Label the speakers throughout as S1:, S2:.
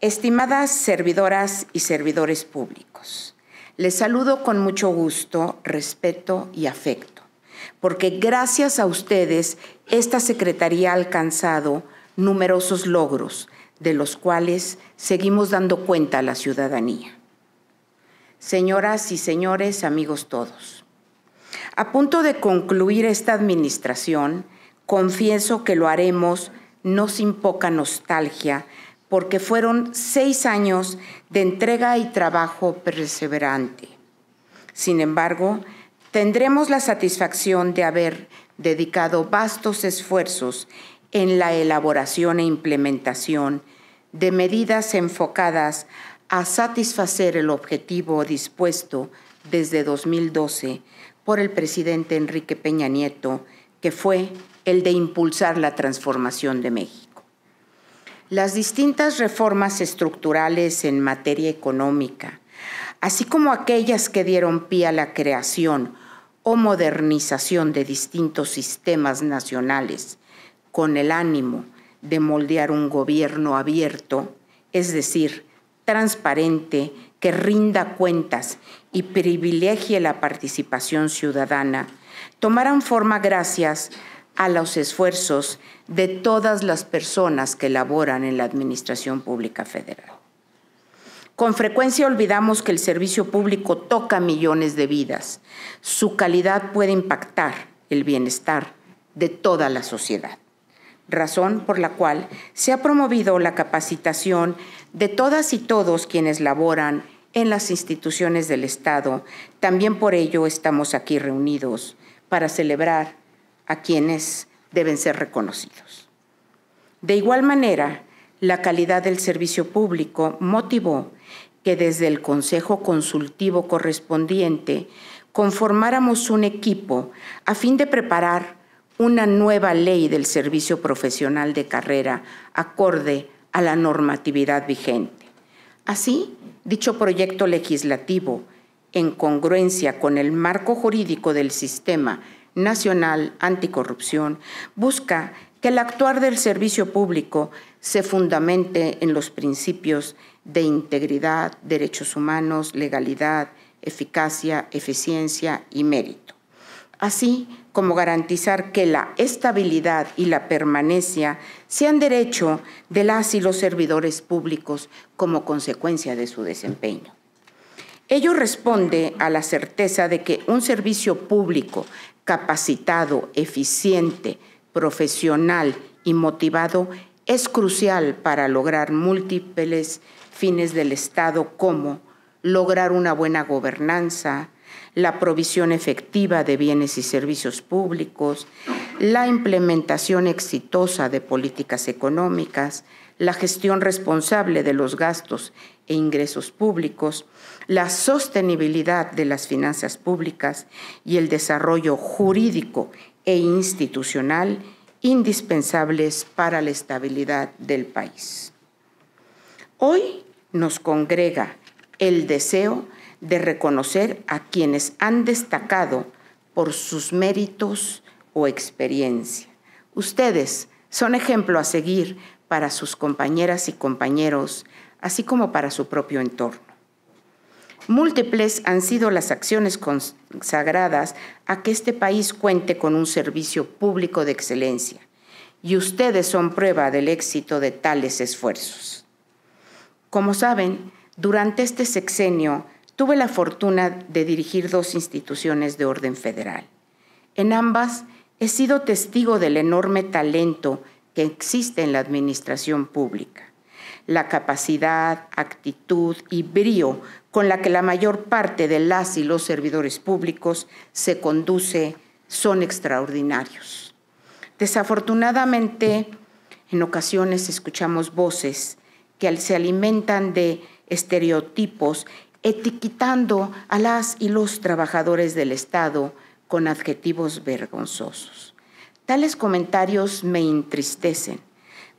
S1: Estimadas servidoras y servidores públicos, les saludo con mucho gusto, respeto y afecto, porque gracias a ustedes esta Secretaría ha alcanzado numerosos logros, de los cuales seguimos dando cuenta a la ciudadanía. Señoras y señores, amigos todos, a punto de concluir esta administración, confieso que lo haremos no sin poca nostalgia porque fueron seis años de entrega y trabajo perseverante. Sin embargo, tendremos la satisfacción de haber dedicado vastos esfuerzos en la elaboración e implementación de medidas enfocadas a satisfacer el objetivo dispuesto desde 2012 por el presidente Enrique Peña Nieto, que fue el de impulsar la transformación de México las distintas reformas estructurales en materia económica, así como aquellas que dieron pie a la creación o modernización de distintos sistemas nacionales con el ánimo de moldear un gobierno abierto, es decir, transparente, que rinda cuentas y privilegie la participación ciudadana, tomarán forma gracias a los esfuerzos de todas las personas que laboran en la Administración Pública Federal. Con frecuencia olvidamos que el servicio público toca millones de vidas. Su calidad puede impactar el bienestar de toda la sociedad, razón por la cual se ha promovido la capacitación de todas y todos quienes laboran en las instituciones del Estado. También por ello estamos aquí reunidos para celebrar a quienes deben ser reconocidos. De igual manera, la calidad del servicio público motivó que desde el Consejo Consultivo correspondiente conformáramos un equipo a fin de preparar una nueva ley del servicio profesional de carrera acorde a la normatividad vigente. Así, dicho proyecto legislativo, en congruencia con el marco jurídico del sistema Nacional Anticorrupción busca que el actuar del servicio público se fundamente en los principios de integridad, derechos humanos, legalidad, eficacia, eficiencia y mérito, así como garantizar que la estabilidad y la permanencia sean derecho de las y los servidores públicos como consecuencia de su desempeño. Ello responde a la certeza de que un servicio público capacitado, eficiente, profesional y motivado es crucial para lograr múltiples fines del Estado como lograr una buena gobernanza, la provisión efectiva de bienes y servicios públicos, la implementación exitosa de políticas económicas, la gestión responsable de los gastos e ingresos públicos, la sostenibilidad de las finanzas públicas y el desarrollo jurídico e institucional indispensables para la estabilidad del país. Hoy nos congrega el deseo de reconocer a quienes han destacado por sus méritos o experiencia. Ustedes son ejemplo a seguir para sus compañeras y compañeros, así como para su propio entorno. Múltiples han sido las acciones consagradas a que este país cuente con un servicio público de excelencia y ustedes son prueba del éxito de tales esfuerzos. Como saben, durante este sexenio tuve la fortuna de dirigir dos instituciones de orden federal. En ambas he sido testigo del enorme talento que existe en la administración pública la capacidad, actitud y brío con la que la mayor parte de las y los servidores públicos se conduce son extraordinarios. Desafortunadamente, en ocasiones escuchamos voces que se alimentan de estereotipos etiquetando a las y los trabajadores del Estado con adjetivos vergonzosos. Tales comentarios me entristecen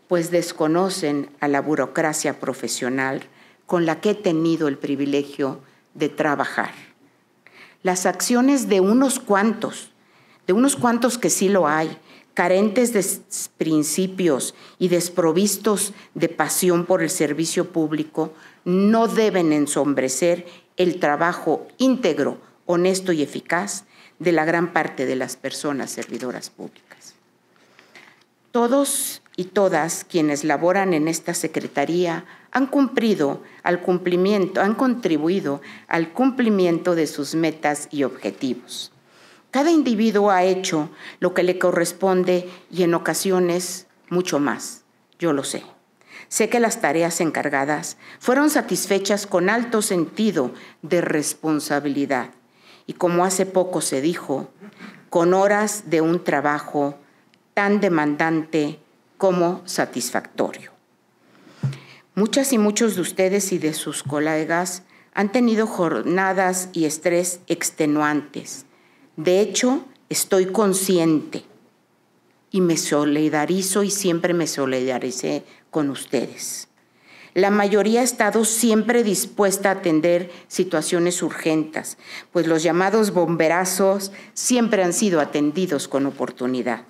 S1: pues desconocen a la burocracia profesional con la que he tenido el privilegio de trabajar. Las acciones de unos cuantos, de unos cuantos que sí lo hay, carentes de principios y desprovistos de pasión por el servicio público, no deben ensombrecer el trabajo íntegro, honesto y eficaz de la gran parte de las personas servidoras públicas. Todos y todas quienes laboran en esta Secretaría han cumplido al cumplimiento, han contribuido al cumplimiento de sus metas y objetivos. Cada individuo ha hecho lo que le corresponde y en ocasiones mucho más, yo lo sé. Sé que las tareas encargadas fueron satisfechas con alto sentido de responsabilidad y como hace poco se dijo, con horas de un trabajo tan demandante como satisfactorio. Muchas y muchos de ustedes y de sus colegas han tenido jornadas y estrés extenuantes. De hecho, estoy consciente y me solidarizo y siempre me solidaricé con ustedes. La mayoría ha estado siempre dispuesta a atender situaciones urgentes, pues los llamados bomberazos siempre han sido atendidos con oportunidad.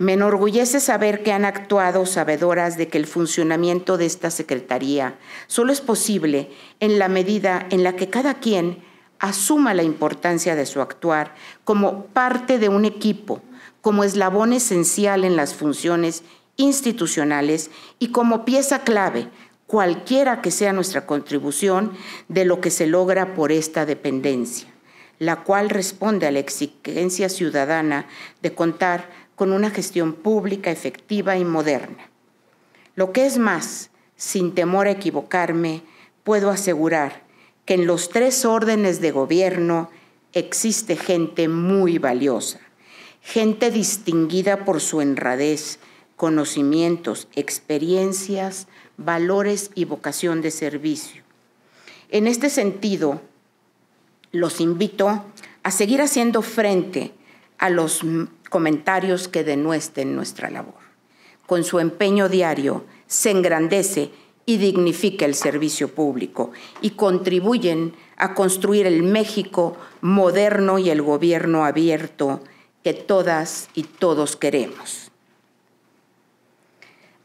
S1: Me enorgullece saber que han actuado sabedoras de que el funcionamiento de esta Secretaría solo es posible en la medida en la que cada quien asuma la importancia de su actuar como parte de un equipo, como eslabón esencial en las funciones institucionales y como pieza clave, cualquiera que sea nuestra contribución, de lo que se logra por esta dependencia, la cual responde a la exigencia ciudadana de contar con una gestión pública efectiva y moderna. Lo que es más, sin temor a equivocarme, puedo asegurar que en los tres órdenes de gobierno existe gente muy valiosa, gente distinguida por su enradez, conocimientos, experiencias, valores y vocación de servicio. En este sentido, los invito a seguir haciendo frente a los comentarios que denuesten nuestra labor. Con su empeño diario se engrandece y dignifica el servicio público y contribuyen a construir el México moderno y el gobierno abierto que todas y todos queremos.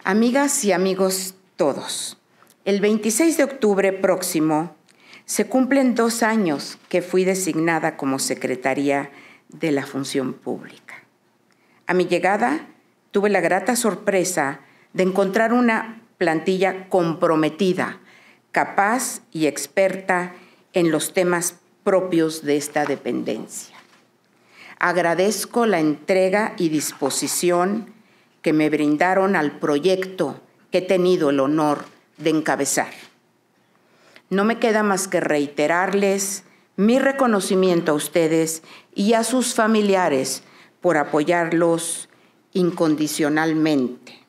S1: Amigas y amigos todos, el 26 de octubre próximo se cumplen dos años que fui designada como Secretaría de la Función Pública. A mi llegada tuve la grata sorpresa de encontrar una plantilla comprometida, capaz y experta en los temas propios de esta dependencia. Agradezco la entrega y disposición que me brindaron al proyecto que he tenido el honor de encabezar. No me queda más que reiterarles mi reconocimiento a ustedes y a sus familiares por apoyarlos incondicionalmente.